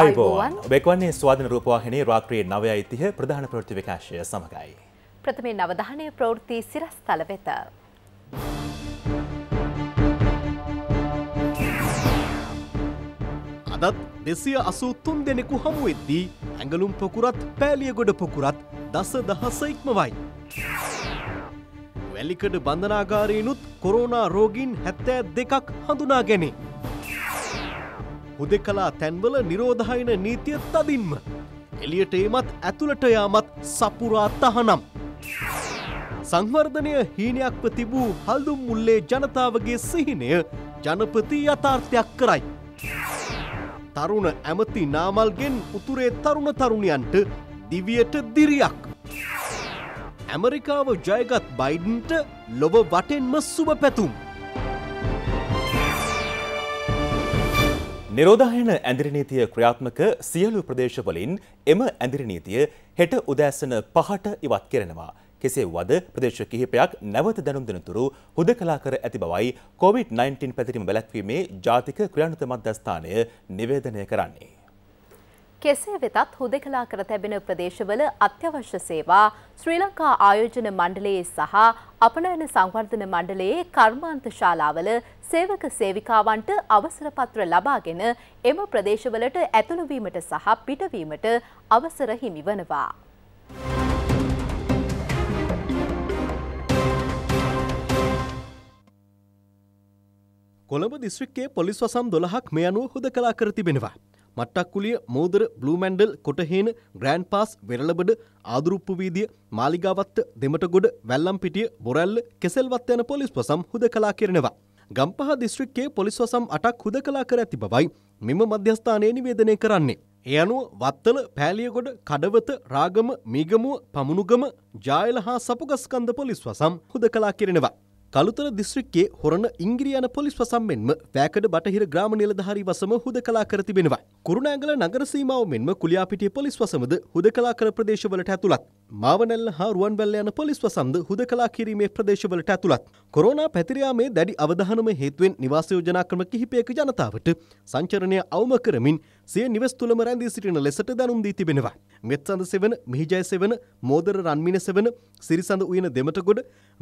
අයිබෝවන් වෙක්වන්නේ ස්වාධන රූපවාහිනයේ රාත්‍රයේ නවය ඉතිහ ප්‍රධාන ප්‍රෘති විකාශය සමඟයි. ප්‍රථමේ නවධානය ප්‍රවෘත්ති සිරස් තල වෙත. අදත් දෙසිය අසූ තුන් දෙනෙකු හමුවෙද්දී ඇඟලුම් පොකුරත් පෑලියගොඩ පොකුරත් දස දහස ඉක්මවයි. වැලිකඩ බඳනාගාරීනුත් කොරෝනා රෝගීන් හැත්තෑ දෙකක් හඳුනා ගැනේ. හුදෙකලා තැන්වල නිරෝධායන නීතිය තදින්ම. එලියට ඒමත් ඇතුළට යාමත් සපුරා තහනම්. සංවර්ධනය හීනයක්ව තිබූ හල්දුම් මුල්ලේ ජනතාවගේ සිහිනය ජනපති යථාර්ථයක් කරයි. තරුණ ඇමති නාමල්ගෙන් උතුරේ තරුණ තරුණයන්ට දිවියට දිරියක්. ඇමරිකාව ජයගත් බයිඩන්ට ලොබ වටෙන්ම සුබ පැතුම්. නිරෝධායන ඇඳිරිනීතිය ක්‍රියාත්මක සියලු ප්‍රදේශවලින් එම ඇඳිරිනීතිය හෙට උදෑසන පහට ඉවත් කෙරෙනවා. කෙසේ වද ප්‍රදේශ කිහිපයක් නැවත දැනුම් දෙනතුරු හුද කලා කර ඇති බවයි කොවිD-19 පැතිරීම වැළැක්වීමේ ජාතික ක්‍රියානුත මධ්‍යස්ථානය නිවේදනය කරන්නේ. කෙසේ වෙතත් හුදෙකලා කර තැබෙන ප්‍රදේශවල අත්‍යවශ්‍ය සේවා ශ්‍රී ලංකා ආයෝජන මණ්ඩලයේ සහ අපනයන සංවර්ධන මණ්ඩලයේ කර්මාන්ත ශාලාවල සේවක සේවිකාවන්ට අවසරපත්‍ර ලබාගෙන එම ප්‍රදේශවලට ඇතුළුවීමට සහ පිටවීමට අවසර හිමි වනවා. කොළඹ දිස්ත්‍රික්කයේ පොලිස් වසම් 12ක් මේ අනුව හුදකලා කර තිබෙනවා. මට්ටක්කුලිය මෝදර බ්ලූමැන්ඩල් කොටහේන ග්‍රෑන්් පාස් වෙරලබඩ ආදුරුප්පුවීදිය මාලිගාවත්ත දෙමටගොඩ වැල්ලම් පිටිය බොරැල්ල කෙසල්වත් යන පොලිස් පසම් හුද කලා කරනවා. ගම්පහ දිස්ත්‍රික්කේ පොලිස් වසම් අටක් හුද කලා කර ඇති බවයි මෙම මධ්‍යස්ථානය නිවේදනය කරන්නේ. ඒ අනුව වත්තල පෑලියගොඩ කඩවත රාගම මීගමුව පමුණුගම ජායල හා සපුගස්කන්ද පොලිස් වසම් හුද කලා කිරෙනවා. කළුතර දිස්ත්‍රික්කයේ හොරණ ඉංග්‍රියාන පොලිස් වසම් මෙන්ම වැෑකඩ බටහිර ග්‍රාම නිලධාරී වසම හුද කලා කර තිබෙනවා. කුරුණෑගල නගර සීමාව මෙන්ම කුලියාපිටිය පොලිස් වසමද හුද කලා කර ප්‍රදේශවලට ඇතුළත්. මාවනල් හා රුවන්වැල්ල යන පොලිස්ව සඳ හුද කලා කිරීමේ ප්‍රදේශවලට ඇතුළත්. කොරෝනා පැතිරයාමේ දැඩි අවධානම හේතුවෙන් නිවාසයෝජනා ක්‍රම කිහිපයක ජනතාවට සංචරණය අවම කරමින් සිය නිවස් තුළම රැඳී සිටින ලෙසට දැනුම් දී තිබෙනවා. මෙත්සඳ සෙවන, මිහිජය සෙවන, මෝදර රන්මින සෙවන, සිරිසඳ උයන දෙමටගොඩ,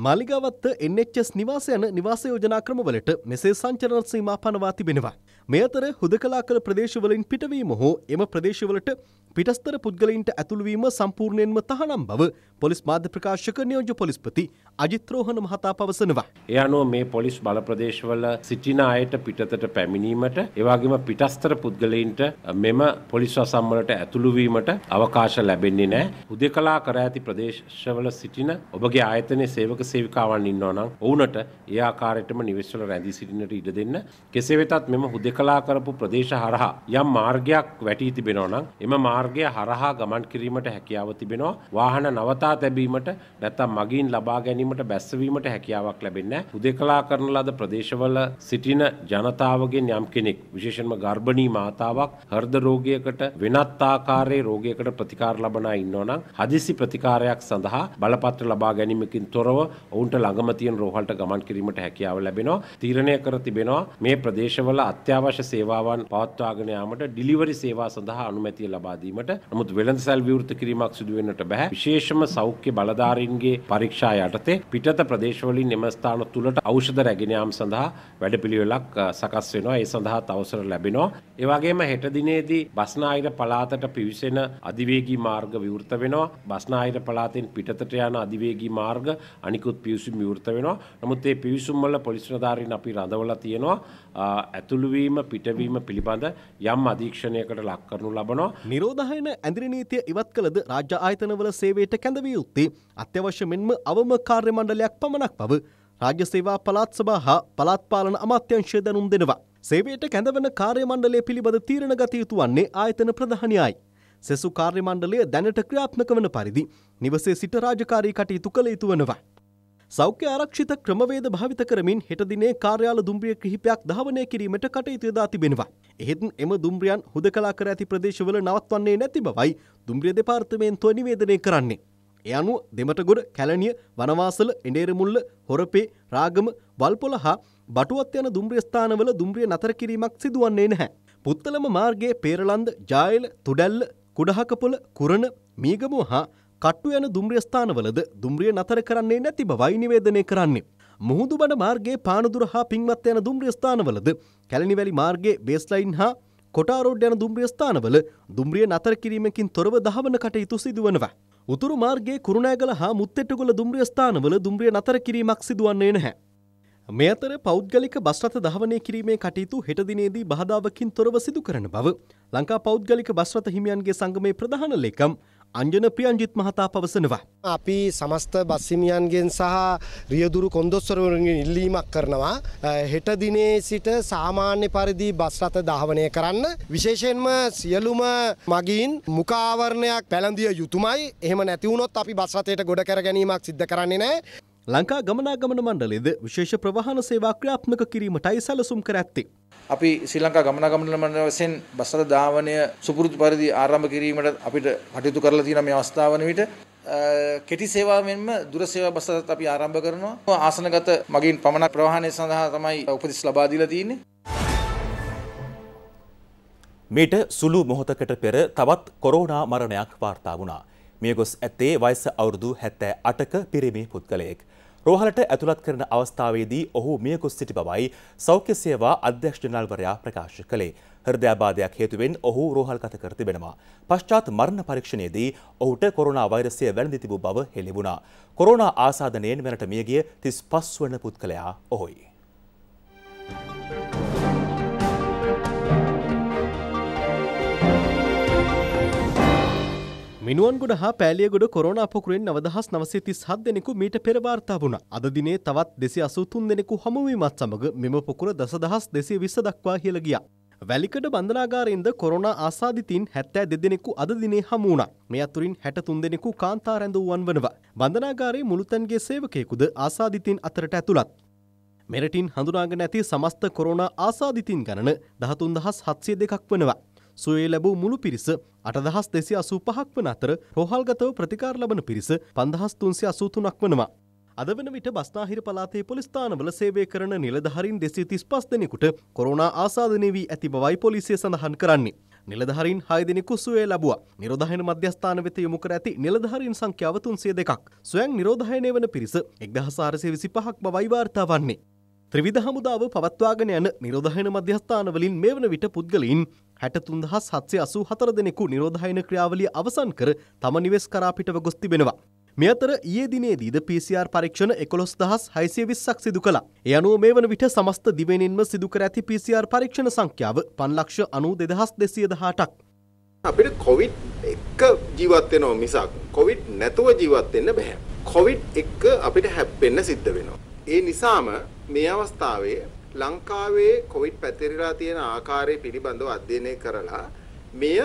මාලිගාවත්ත NHS නිවාස යන නිවාස යෝජනා ක්‍රමවලට මෙසේ සංචරණ සීමා පනවා තිබෙනවා. මේ අතර හුදකලා කළ ප්‍රදේශවලින් පිටවීම හෝ එම ප්‍රදේශවලට පිටස්තර පුද්ගලයින්ට ඇතුළුවීම සම්පූර්ණයෙන්ම තහනම් වූවන් බව පොලිස් මාධ්‍ය ප්‍රකාශක නියෝජ්‍ය පොලිස්පති අජිත් රෝහණ මහතා පවසනවා. ඒ අනුව මේ පොලිස් බල ප්‍රදේශවල සිටින අයට පිටතට පැමිණීමට එවාගේම පිටස්තර පුද්ගලයින්ට මෙම පොලිස් අසම්වලට ඇතුළු වීමට අවකාශ ලැබෙන්නේ නැහැ. හුදෙකලා කර ඇති ප්‍රදේශවල සිටින ඔබගේ ආයතනයේ සේවක සේවිකාවන් ඉන්නවා නම් ඔවුන්ට ඒ ආකාරයටම නිවෙස්වල රැඳී සිටින්නට ඉඩ දෙන්න. කෙසේ වෙතත් මෙම හුදෙකලා කරපු ප්‍රදේශ හරහා යම් මාර්ගයක් වැටී තිබෙනවා නම් එම මාර්ගය හරහා ගමන් කිරීමට හැකියාව තිබෙනවා. වාහන නවතා තැබීමට නැත්තම් මගින් ලබා ගැනීමට බැස්සවීමට හැකියාවක් ලැබෙන්නේ උදෙකලා කරන ලද ප්‍රදේශවල සිටින ජනතාවගෙන් යම් කෙනෙක් විශේෂයෙන්ම ගර්භණී මාතාවක් හෘද රෝගයකට වෙනත් ආකාරයේ රෝගයකට ප්‍රතිකාර ලබන අය ඉන්නවනම් හදිසි ප්‍රතිකාරයක් සඳහා බලපත්‍ර ලබා ගැනීමකින් තොරව ඔවුන්ට ළඟම තියෙන රෝහලට ගමන් කිරීමට හැකියාව ලැබෙනවා තීරණය කර තිබෙනවා මේ ප්‍රදේශවල අත්‍යවශ්‍ය සේවාවන් පවත්වාගෙන යාමට ඩිලිවරි සේවා සඳහා අනුමැතිය ලබා දීමට නමුත් වෙළඳ සැල් විවෘත කිරීමක් සිදු වෙන්නට බෑ විශේෂම සෞඛ්‍ය බලධාරීන්ගේ පරීක්ෂා යටතේ පිටත ප්‍රදේශවලින් එම ස්ථාන තුළට ඖෂධ රැගෙන යාම සඳහා වැඩපිළිවෙලක් සකස් වෙනවා. ඒ සඳහා අවසර ලැබෙනවා. ඒ වගේම හෙට දිනේදී බස්නාහිර පළාතට පිවිසෙන අධිවේගී මාර්ග විවෘත වෙනවා. බස්නාහිර පළාතෙන් පිටතට යන අධිවේගී මාර්ග අනිකුත් පිවිසුම් විවෘත වෙනවා. නමුත් මේ පිවිසුම් වල පොලිස් නිලධාරීන් අපි රඳවලා තියෙනවා. ඇතුළුවීම පිටවීම පිළිබඳ යම් අධීක්ෂණයකට ලක් කරනු ලබනවා. නිරෝධහයන ඇදිරි නීතිය ඉවත් කළද රාජ්‍ය ආයතනවල සේවයට කැඳවිය යුත්තේ අත්‍යවශ්‍ය මෙන්ම අවම කාර්ය මණ්ඩලයක් පමණක් බව රාජ්‍ය සේවා පළාත් සභා හා පළාත් පාලන අමාත්‍යංශය දැනුම් දෙනවා. සේවයට කැඳවන කාර්ය මණ්ඩලය පිළිබඳ තීරණ ගත යුතු වන්නේ ආයතන ප්‍රධානියයි. සෙසු කාර්ය මණ්ඩලය දැනට ක්‍රියාත්මක වන පරිදි නිවසේ සිට රාජකාරී කටයුතු කළ යුතු වනවා. සෞඛ්‍ය ආරක්ෂිත ක්‍රමවේද භාවිත කරමින් හෙට දිනේ කාර්යාල දුම්රිය කිහිපයක් දහවනය කිරීමට කටයුතු යොදා තිබෙනවා. එහෙත් එම දුම්රියන් හුදකලා කර ඇති ප්‍රදේශවල නවත්වන්නේ නැති බවයි දුම්රිය දෙපාර්තමේන්තුව නිවේදනය කරන්නේ. ඒ අනුව දෙමටගොඩ, කැලණිය, වනවාසල, එඬේරමුල්ල, හොරපේ, රාගම, වල්පොල හා බටුවත් යන දුම්රිය ස්ථානවල දුම්රිය නතර කිරීමක් සිදුවන්නේ නැහැ. පුත්තලම මාර්ගයේ පේරලන්ද, ජායල, තුඩැල්ල, කුඩහකපොළ, කුරණ, මීගමුව හා කට්ටු යන දුම්රිය ස්ථානවලද දුම්රිය නතර කරන්නේ නැති බවයි නිවේදනය කරන්නේ. මුහුදුබඩ මාර්ගයේ පානදුර හා පින්වත් යන දුම්රිය ස්ථානවලද කැලණිවැලි මාර්ගයේ බේස්ලයින් හා කොටාරෝඩ් යන දුම්රිය ස්ථානවල දුම්රිය නතර කිරීමකින් තොරව දහවන කටයුතු සිදුවනවා. උතුරු මාර්ගයේ කුරුණෑගල හා මුත්තෙට්ටුගොල දුම්රිය ස්ථානවල දුම්රිය නතර කිරීමක් සිදුවන්නේ නැහැ. මේ අතර පෞද්ගලික බස් රථ දහවනය කිරීමේ කටයුතු හෙට දිනේදී බාධාවකින් තොරව සිදු කරන බව ලංකා පෞද්ගලික බස් රථ හිමියන්ගේ සංගමේ ප්‍රධාන ලේකම් අංජන ප්‍රියන්ජිත් මහතා පවසනවා. අපි සමස්ත බස්සිමියන්ගෙන් සහ රියදුරු කොන්දොස්වරවරගෙන් ඉල්ලීමක් කරනවා. හෙට දිනේ සිට සාමාන්‍ය පරිදි බස් රථ දහවනය කරන්න. විශේෂයෙන්ම සියලුම මගින් මුකාවරණයක් පැළඳිය යුතුමයි. එහෙම නැතිවුණොත් අපි බස් රථයට ගොඩ කර ගැනීමක් සිද්ධ කරන්නේ නැහැ. ලංකා ගමනාගමන මණ්ඩලේද විශේෂ ප්‍රවාහන සේවා ක්‍රියාත්මක කිරීමටයි සැලසුම් කර ඇත්තේ. අපි ශ්‍රී ලංකා ගමනාගමන මණ්ඩල වශයෙන් බසර ධාවනය සුපුරුදු පරිදි ආරම්භ කිරීමට අපිට කටයුතු කරලා තියෙන මේ අවස්ථාව වන විට කෙටි සේවාවෙන්ම දුර සේවා බසත් අපි ආරම්භ කරනවා. ආසනගත මගින් පමණක් ප්‍රවාහනය සඳහා තමයි උපදෙස් ලබා දීලා තියෙන්නේ. මේට සුළු මොහොතකට පෙර තවත් කොරෝනා මරණයක් වාර්තා වුණා. මිය ගොස් ඇත්තේ වයස අවුරුදු 78ක පිරිමි පුද්ගලයෙක්. රෝහලට ඇතුළත් කරන අවස්ථාවේදී ඔහු මියකුස් සිටි බවයි සෞඛ්‍ය සේවා අධ්‍යක්ෂ ජනල්වරයා ප්‍රකාශ කළේ. හෘදයාබාධයක් හේතුවෙන් ඔහු රෝහල්ගත කර තිබෙනවා. පශ්චාත් මරණ පරීක්ෂණයේදී ඔහුට කොරෝනා වෛරසය වැළඳී තිබූ බව හෙළි වුණා. කොරෝනා ආසාදනයෙන් මෙරට මියගිය 35 වන පුද්ගලයා ඔහුයි. මිනුවන්ගොඩ හා පෑලියගොඩ කොරෝන අපකරුවෙන් නවදහස් නවසේ තිස් හත් දෙනෙකු මීට පෙර වාර්තා වුණ. අද දිනේ තවත් දෙසි අසූතුන් දෙනෙකු හමුවීමත් සමඟ මෙම පොකුර දසදහස් දෙසේ විස දක්වා හිල ගියා. වැලිකඩ බන්ධනාගාරයෙන්ද කොරෝන ආසාධිතින් හැත්තෑ දෙදෙනෙකු අද දිනේ හමුවුණ. මේ අතුරින් හැට තුන් දෙනෙකු කාන්තා රැඳවුවන් වනවා. බන්ධනාගාරයේ මුළුතැන්ගේ සේවකයෙකුද ආසාධිතින් අතරට ඇතුළත්. මෙරටින් හඳුනාගෙන ඇති සමස්ත කොරෝනා ආසාධිතින් ගණන දහතුන් දහස් හත්සිය දෙකක් වනවා. සුවේ ලැබූ මුළු පිරිස අටදහස් දෙසි අසූ පහක් වන අතර රෝහල්ගතව ප්‍රතිකාර ලබන පිරිස පන්දහස් තුන්සි අසූතුනක් වනවා. අද වන විට බස්නාහිර පලාතේ පොලිස්ථානවල සේවය කරන නිලධහරින් දෙසී තිස් පස් දෙනෙකුට කොරුණා ආසාධනය වී ඇති බවයි පොලිසිය සඳහන් කරන්නේ. නිලධහරින් හයදිනෙකු සුවේ ලැබුවා. නිරෝධහයන මධ්‍යස්ථාන වෙත යොමු කර ඇති නිලධහරින් සංඛ්‍යාව 302ක්. සොයන් නිරෝධහයනය වන පිරිස 1425ක් බවයි වාර්තා වන්නේ. ත්‍රවිධ හමුදාව පවත්වාගෙන යන නිරෝධහයන මධ්‍යස්ථානවලින් මේ වන විට පුද්ගලින් හැටතුන්දහස් හත්සේ අසූ හතර දෙනෙකු නිරෝධහයන ක්‍රියාවලිය අවසන් කර තම නිවෙස් කරාපිටව ගොස් තිබෙනවා. මෙ අතර ඒ දිනේදීද PCR පරීක්ෂණ එකොළොස් දහස් හයිසිය විස්සක් සිදු කලා. එ අනුව මේ වන විට සමස්ත දිවෙනින්ම සිදුකර ඇති PCR පරීක්ෂණ සංඛ්‍යාව පන්ලක්ෂ අනූ දෙදහස් දෙසිය දහටක්. අපිට කොවිඩ් එක්ක ජීවත්වෙනෝ මිසක් කොවිඩ් නැතුව ජීවත්වෙන්න බැහැ. කොවිඩ් එක්ක අපිට හැප්පෙන්න සිද්ධ වෙනවා. ඒ නිසාම මේ අවස්ථාවේ ලංකාවේ කොවිඩ් පැතිරිලා තියෙන ආකාරය පිළිබඳව අධ්‍යයනය කරලා මෙය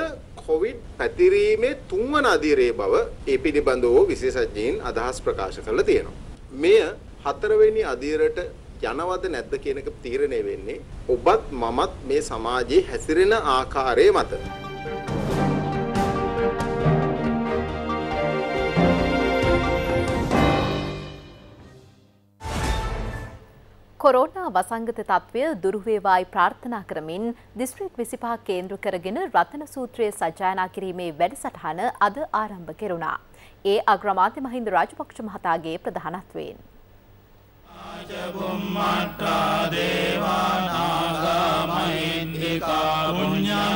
කොවිඩ් පැතිරීමේ තුන්වන අධීරේ බව ඒ පිළිබඳව විශේෂඥයින් අදහස් ප්‍රකාශ කරලා තියෙනවා. මෙය හතරවෙනි අධීරයට යනවද නැද්ද කියන එක තීරණය වෙන්නේ ඔබත් මමත් මේ සමාජයේ හැසිරෙන ආකාරය මත. කොරෝනා වසංගත තත්ත්වය දුරුවේවායි ප්‍රාර්ථනා කරමින් දිස්ත්‍රික් විසිපා කේන්ද්‍ර කරගෙන රතන සූත්‍රය සජායනා කිරීමේ වැඩසටහන අද ආරම්භ කෙරුණා. ඒ අග්‍රමාත්‍ය මහින්ද රාජපක්ෂ මහතාගේ ප්‍රධානත්වයෙන්. ආජබුම්මට්ටා දේවානාගා මහින්දිකා පුඤ්ඤා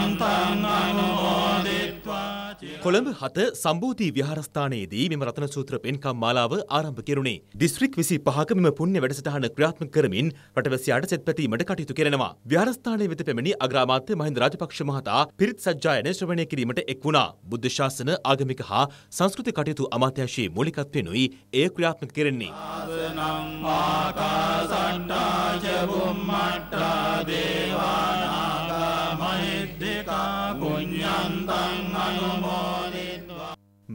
කොළඹ හත සම්බූධී විහාරස්ථානයේදී මෙම රතන සූත්‍ර පෙන්කම් මාලාව ආරම්භ කෙරුණේ. දිස්ත්‍රික් විසි පහක මෙම පුණ්‍ය වැඩසටහන ක්‍රියාත්මක කරමින් රටවැසියාට සෙත් පැතීමට කටයුතු කරනවා. විහාරස්ථානයේ වෙත පැමිණි අග්‍රාමාත්‍ය මහින්ද රාජපක්ෂ මහතා පිරිත් සජ්ජායන ශ්‍රවණය කිරීමට එක් වුණා. බුද්ධ ශාසන ආගමික හා සංස්කෘතික කටයුතු අමාත්‍යාංශයේ මූලිකත්වෙනුයි එය ක්‍රියාත්මක කෙරෙන්නේ. ආසනම් ආකාසණ්ඩාජ බුම්මට්ටා දේවානා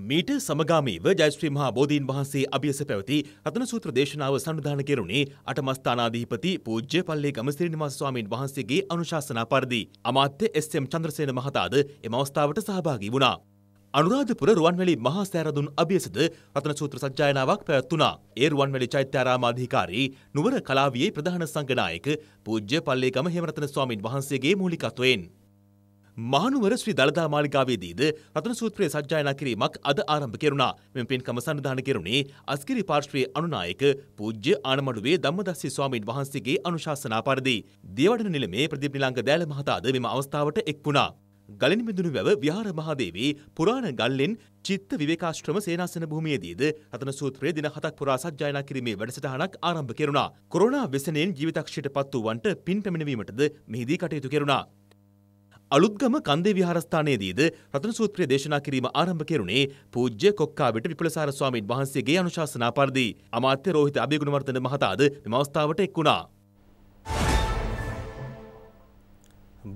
මීට සමගාමීව ජයශ්‍රීම හා බෝධීන් වහන්සේ අභියස පැවති රතන සූත්‍ර දේශනාව සඳුදාන කෙරුණේ අටමස්ථානාධීපති පූජ්‍ය පල්ලේ ගමසිරි නිවාස ස්වාමීන් වහන්සේගේ අනුශාසනා පරිදි අමාත්‍ය එස්.එම්. චන්ද්‍රසේන මහතාද එම අවස්ථාවට සහභාගී වුණා. අනුරාධපුර රුවන්වැලි මහා සෑරදුන් අභියසද රතන සූත්‍ර සජ්ජායනාවක් පැවැත්වුණා. ඒ රුවන්වැලි චෛත්‍යාරාම අධිකාරී නුවර කලාවියේ ප්‍රධාන සංඝනායක පූජ්‍ය පල්ලේ ගම හේමරතන ස්වාමින් වහන්සේගේ මූලිකත්වයෙන් මහනුවර ශ්‍රී දළදා මාලිගාවේදීද රතන සූත්‍රය සජ්ජායනා කිරීමක් අද ආරම්භ කෙරුණා. මෙම පින්කම සන්නිධාන කෙරුණේ අස්කිරි පාර්ශ්වයේ අනුනායක පූජ්‍ය ආනමඩුවේ ධම්මදස්සී ස්වාමීන් වහන්සේගේ අනුශාසනා පරිදි. දේවඩන නිලමේ ප්‍රදීප් නිලංග දෑල මහතාද මෙම අවස්ථාවට එක් වුණා. ගලින් මිදුණු වැව විහාර මහදේවී පුරාණ ගල්ලෙන් චිත්ත විවේකාශ්‍රම සේනාසන භූමියේදීද රතන සූත්‍රයේ දින හතක් පුරා සජ්ජායනා කිරීමේ වැඩසටහනක් ආරම්භ කෙරුණා. කොරෝනා ව්‍යසනයෙන් ජීවිතක්ෂයට පත් වූවන්ට පින් පැමිණවීමටද මෙහිදී කටයුතු කෙරුණා. අලුත්ගම කන්දේ විහාරස්ථානයේදීද රතන සූත්‍රය දේශනා කිරීම ආරම්භ කෙරුණේ පූජ්‍ය කොක්කාබෙට විපුලසාර ස්වාමීන් වහන්සේගේ අනුශාසනා පරිදි අමාත්‍ය රෝහිත අභිගුණවර්ධන මහතාද මෙම අවස්ථාවට එක් වුණා.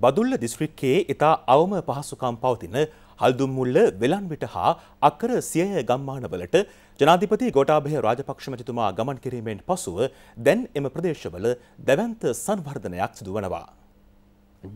බදුල්ල දිස්ත්‍රික්කයේ ඉතා අවම පහසුකම් පවතින හල්දුම්මුල්ල වෙලන්විට හා අක්කර සියය ගම්මානවලට ජනාධිපති ගොටාභය රාජපක්ෂමතිතුමා ගමන් කිරීමෙන් පසුව දැන් එම ප්‍රදේශවල දැවන්ත සංවර්ධනයක් සිදුවනවා.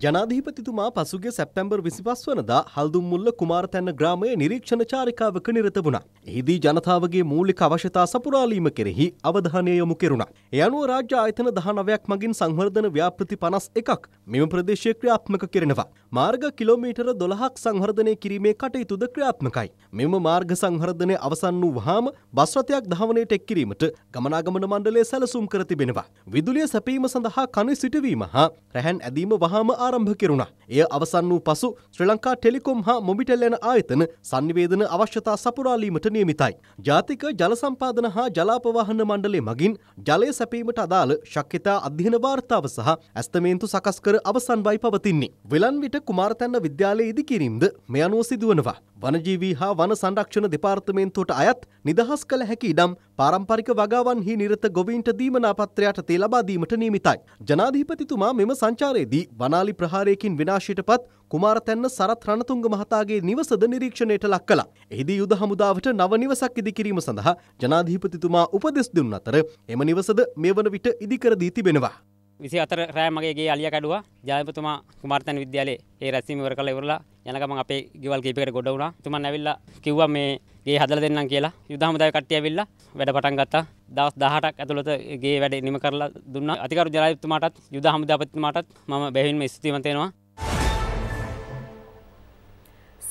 ජනාධීපතිතුමා පසුගේ සැප්තැම්බර් විසිපස් වනදා හල්දුම්මුල්ල කුමාරතැන්න ග්‍රාමය නිරීක්ෂණ චාරිකාවක නිරත වුණා. එහිදී ජනතාවගේ මූලික අවශ්‍යතා සපුරාලීම කෙරෙහි අවධානය යොමු කෙරුණා. ඒ අනුව රාජ්‍ය ආයතන දහනවයක් මගින් සංවර්ධන ව්‍යාපෘති පනස් එකක් මෙම ප්‍රදේශය ක්‍රියාත්මක කෙරෙනවා. මාර්ග කිලෝමීටර දොළහක් සංහර්ධනය කිරීමේ කටයුතුද ක්‍රියාත්මකයි. මෙම මාර්ග සංහර්ධනය අවසන් වූ වහාම බස්රතයක් දහවනයට එක් කිරීමට ගමනාගමන මණ්ඩලය සැලසුම් කර තිබෙනවා. විදුලිය සැපීම සඳහා කණි සිටවීම හා රැහැන් ඇදීම වහාම ආරම්භ කෙරුණා. එය අවසන් වූ පසු ශ්‍රී ලංකා ටෙලිකොම් හා මොබිටෙල් යන ආයතන sannivedana අවශ්‍යතා සපුරාලීමට නියමිතයි. ජාතික ජල සම්පාදන හා ජලාපවාහන මණ්ඩලය මගින් ජලය සැපීමට අදාළ ශක්්‍යතා අධ්‍යයන වාර්තාව සහ ඇස්තමේන්තු සකස් කර අවසන් වයි පවතින්නේ. වෙලන් විට කුමාරතැන්න විද්‍යාලයේ ඉදිකිරීමද මේ අනුව සිදුවනවා. වනජීවී හා වන සංරක්ෂණ දෙපාර්තමේන්තුවට අයත් නිදහස් කළ හැකි ඉඩම් පාරම්පරික වගාවන්හි නිරත ගොවීන්ට දීමනාපත්‍රයට තේ ලබා දීමට නියමිතයි. ජනාධිපතිතුමා මෙම සංචාරයේදී වනාලි ප්‍රහාරයකින් විනාශයට පත් කුමාරතැන්න සරත් රණතුංග මහතාගේ නිවසද නිරීක්ෂණයට ලක් කළා. එහිදී යුද හමුදාවට නව නිවසක් ඉදිකිරීම සඳහා ජනාධිපතිතුමා උපදෙස් දුන් අතර එම නිවසද මේ වන විට ඉදිකර දී තිබෙනවා. විසි අතර රෑමගේගේ අලිය කඩුව ජයපතුමා කුමාර්තන් විද්‍යාලේ ඒ රැස්ීම වර කල ඉවරලා යනකම අපේ ගෙවල් කීපකට ගොඩ වුණා තුම ඇවිල්ල කිව්ව මේ ගේ හදල දෙන්නම් කියලා යුදහමදාය කට්ටිය විල්ලා වැඩ පටන් ගත්තා දවස් දහටක් ඇතුළත ගේ වැඩ නිම කරලා දුන්න අතිකරු ජනාධිපතිතුමාටත් යුද හමුදාපතිතුමාටත් මම බැවින්ම ස්තුතිවන්ත වෙනවා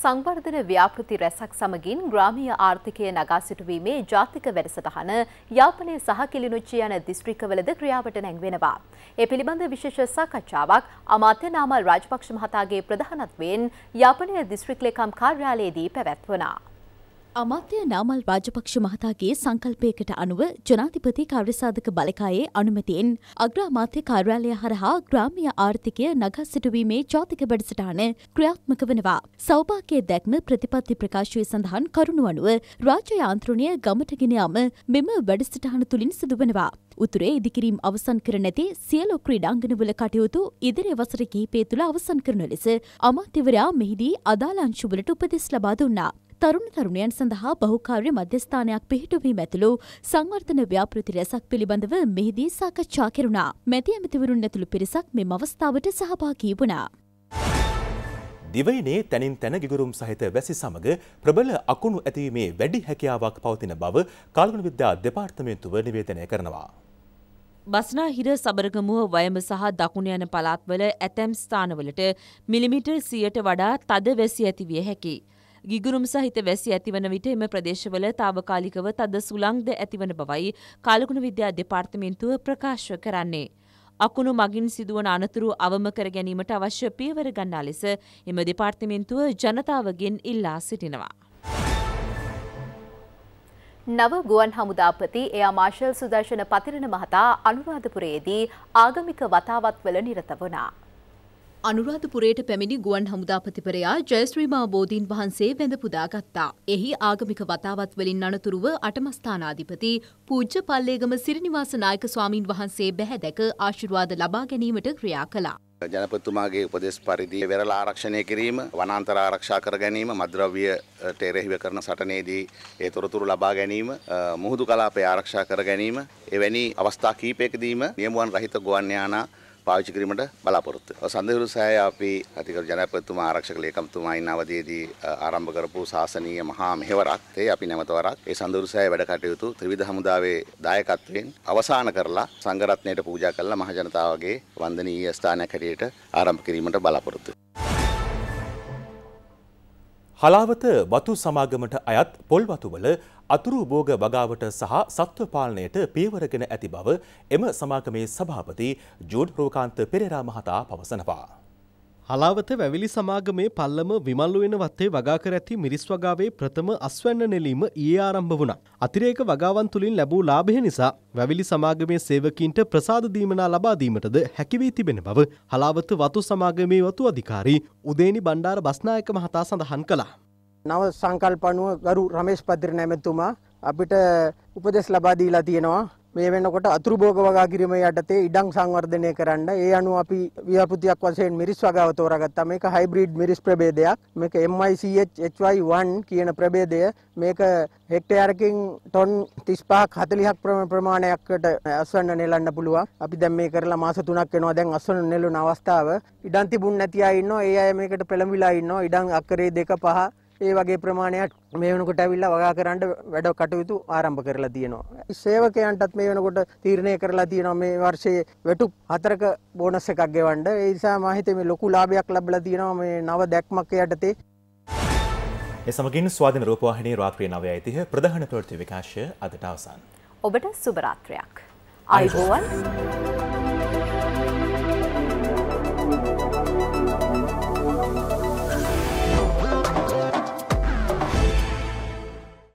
සංවර්ධන ව්‍යාපෘති රැසක් සමගින් ග්‍රාමීය ආර්ථිකය නගා සිටුවීමේ ජාතික වැඩසටහන යාපනය සහ කිලිනුච්චි යන දිස්ත්‍රික්කවලද ක්‍රියාවට නැංවෙනවා. ඒ පිළිබඳ විශේෂ සාකච්ඡාවක් අමාත්‍ය නාමල් රාජපක්ෂ මහතාගේ ප්‍රධානත්වයෙන් යාපනය දිස්ත්‍රික් ලේකම් කාර්යාලයේදී පැවැත්වනා. අමාත්‍ය නාමල් රාජපක්ෂ මහතාගේ සංකල්පයකට අනුව ජනාධිපති කාර්යසාධක බලකායේ අනුමැතියෙන් අග්‍රාමාත්‍ය කාර්යාලය හරහා ග්‍රාමීය ආර්ථිකය නගා සිටුවීමේ ජාතික වැඩසටහන ක්‍රියාත්මක වෙනවා. සෞභාග්‍යයේ දැක්ම ප්‍රතිපත්ති ප්‍රකාශයේ සඳහන් කරුණු අනුව රාජ්‍ය යාන්ත්‍රණය ගමට ගෙන යාම මෙම වැඩසටහන තුලින් සිදුවනවා. උතුරේ ඉදිකිරීම් අවසන් කර නැති සියලු ක්‍රීඩාංගණවල කටයුතු ඉදිරි වසර කිහිපය තුළ අවසන් කරන ලෙස අමාත්‍යවරයා මෙහිදී අදාළ අංශුවලට උපදෙස් ලබා දුන්නා. තරුණ තරුණයන් සඳහා බහුකාර්ය මධ්‍යස්ථානයක් පිහිටුවීම ඇතුළු සංවර්ධන ව්‍යාපෘති රැසක් පිළිබඳව මෙහිදී සාකච්ඡා කෙරුණා. මැති ඇමතිවරුන් ඇතුළු පිරිසක් මෙම අවස්ථාවට සහභාගී වුණා. දිවයිනේ තැනින් තැන ගිගුරුම් සහිත වැසි සමග ප්‍රබල අකුණු ඇතිවීමේ වැඩි හැකියාවක් පවතින බව කාල්ගුණ විද්‍යා දෙපාර්තමේන්තුව නිවේදනය කරනවා. බස්නා හිර සබරගමුව වයම සහ දකුණ යන පළාත්වල ඇතැම් ස්ථානවලට මිලිමිටර් සියට වඩා තද වැසි ඇතිවිය හැකි. ගිගුරුම් සහිත වැසි ඇතිවන විට එම ප්‍රදේශවල తాවකාලිකව තද සුළං ද ඇතිවන බවයි කාලකුණ විද්‍යා දෙපාර්තමේන්තුව ප්‍රකාශ කරන්නේ. අකුණු මගින් සිදුවන අනතුරු අවම කර ගැනීමට අවශ්‍ය පියවර ගන්නා ලෙස එම දෙපාර්තමේන්තුව ජනතාවගෙන් ඉල්ලා සිටිනවා. නව ගුවන් හමුදාපති එයා මාශල් සුදර්ශන පතිරණ මහතා අනුරාධපුරයේදී ආගමික වතාවත් වල නිරත වනා. අනුරාධපුරයට පැමිණි ගුවන් හමුදාපතිපරයා ජයශ්‍රීමා බෝධීන් වහන්සේ වැඳ පුදාගත්තා. එහි ආගමික වතාවත් වලින් අනතුරුව අටමස්ථානාධිපති පූජ්‍ය පල්ලේගම සිරිනිවාස නායක ස්වාමින් වහන්සේ බැහැදැක ආශිර්වාද ලබා ගැනීමට ක්‍රියා කළා. ජනපතුමාගේ උපදෙස් පරිදි වෙරළ ආරක්ෂණය කිරීම වනාන්තර ආරක්ෂා කර ගැනීම මද්‍රව්‍ය ටෙරෙහිව කරන සටනේදී ඒ තොරතුරු ලබා ගැනීම මුහුදු කලාපය ආරක්ෂා කර ගැනීම එවැනි අවස්ථා කීපයකදීම නියමුවන් රහිත ගුවන් යානා පාවිච්චි කිරීමට බලාපොරොත්තු. සඳහරු සෑය අපි අතිකරු ජනපතිතුමා ආරක්ෂක ලේකම්තුමා ඉන්න අවධියේදී ආරම්භ කරපු ශාසනීය මහා මෙහෙවරක් ඒ අපි නැවත වරක් ඒ සඳහරු සෑය වැඩ කටයුතු ත්‍රිවිධ හමුදාවේ දායකත්වයෙන් අවසාන කරලා සංඝරත්නයට පූජා කරලා මහ ජනතාවගේ වන්දනීය ස්ථානයක් හැටියට ආරම්භ කිරීමට බලාපොරොත්තු හලාවත වතු සමාගමට අයත් පොල් වතුවල අතුරු භෝග වගාවට සහ සත්ව පාලනයට පියවරගෙන ඇති බව එම සමාගමේ සභාපති ජෝඩ් ප්‍රෝකාන්ත පෙරේරා මහතා පවසනවා. අලාවත වැවිලි සමාගමේ පල්ලම විමල්ලු වෙන වත්තේ වගා කර ඇති මිරිස් වගාවේ ප්‍රථම අස්වැන්න නෙලීම ඊයේ ආරම්භ වුණා. අතිරේක වගාවන් තුලින් ලැබූ ලාභය නිසා වැවිලි සමාගමේ සේවකීන්ට ප්‍රසාද දීමනා ලබා දීමටද හැකි වී තිබෙන බව හලාවත වතු සමාගමේ වතු අධිකාරී උදේනි බණ්ඩාර බස්නායක මහතා සඳහන් කළා. නව සංකල්ප අනුව ගරු රමේෂ් පද්‍ර නැමැතුමා අපිට උපදෙස් ලබා දීලා තියෙනවා. මේ වෙනකොට අතුරු භෝග වගා කිරීම යටතේ ඉඩම් සංවර්ධනය කරන්න ඒ අනුව අපි ව්‍යාපෘතියක් වශයෙන් මිරිස් වගාව තෝරාගත්තා මේක හයිබ්‍රිඩ් මිරිස් ප්‍රභේදයක් මේක MICHHY1 කියන ප්‍රභේදය මේක හෙක්ටයාරකින් ටොන් 35ක් 40ක් ප්‍රමාණයකට අස්වැන්න නෙලන්න පුළුවන් අපි දැන් මේ කරලා මාස 3ක් වෙනවා දැන් අස්වැන්න නෙලන අවස්ථාව ඉඩම් තිබුණ නැති අය ඉන්නවා ඒ අය මේකට පෙළඹිලා ඉන්නවා ඉඩම් අක්කරේ 2 5 ඒ වගේ ප්‍රමාණයක් මේ වෙනකොට ඇවිල්ලා වගා කරන්න වැඩ කටයුතු ආරම්භ කරලා තියෙනවා. සේවකයන්ටත් මේ වෙනකොට තීරණය කරලා තියෙනවා මේ වර්ෂයේ වැටුප් හතරක බෝනස් එකක් ගෙවන්න. ඒ නිසා මා හිතේ මේ ලොකු ලාභයක් ලැබලා තියෙනවා මේ නව දැක්මක් යටතේ. එසමගින් ස්වාධින රූපවාහිනී රාත්‍රිය නවය ඇතිහ ප්‍රධාන ප්‍රවෘත්ති විකාශය අදට අවසන්. ඔබට සුබරාත්‍රයක්. අයිබෝවන්.